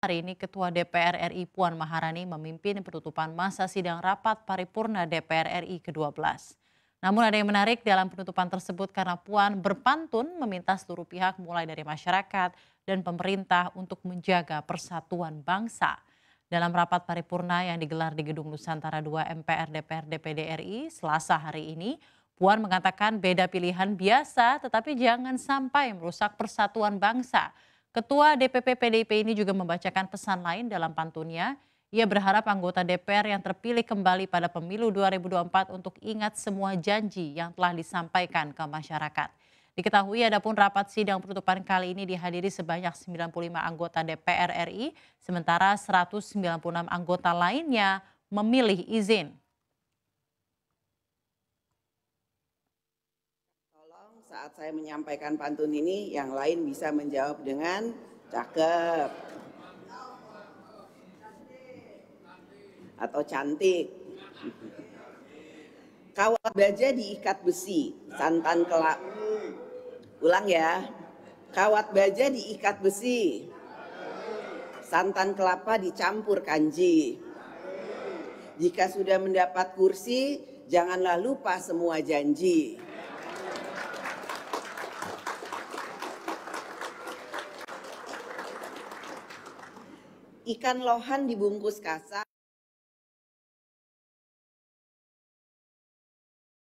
Hari ini Ketua DPR RI Puan Maharani memimpin penutupan masa sidang rapat paripurna DPR RI ke-12. Namun ada yang menarik dalam penutupan tersebut karena Puan berpantun meminta seluruh pihak mulai dari masyarakat dan pemerintah untuk menjaga persatuan bangsa. Dalam rapat paripurna yang digelar di Gedung Nusantara 2 MPR DPR DPD RI selasa hari ini, Puan mengatakan beda pilihan biasa tetapi jangan sampai merusak persatuan bangsa. Ketua DPP PDIP ini juga membacakan pesan lain dalam pantunnya. Ia berharap anggota DPR yang terpilih kembali pada pemilu 2024 untuk ingat semua janji yang telah disampaikan ke masyarakat. Diketahui adapun rapat sidang penutupan kali ini dihadiri sebanyak 95 anggota DPR RI, sementara 196 anggota lainnya memilih izin. saat saya menyampaikan pantun ini yang lain bisa menjawab dengan cakep atau cantik. Kawat baja diikat besi, santan kelapa Ulang ya. Kawat baja diikat besi. Santan kelapa dicampur kanji. Jika sudah mendapat kursi, janganlah lupa semua janji. ikan lohan dibungkus kasar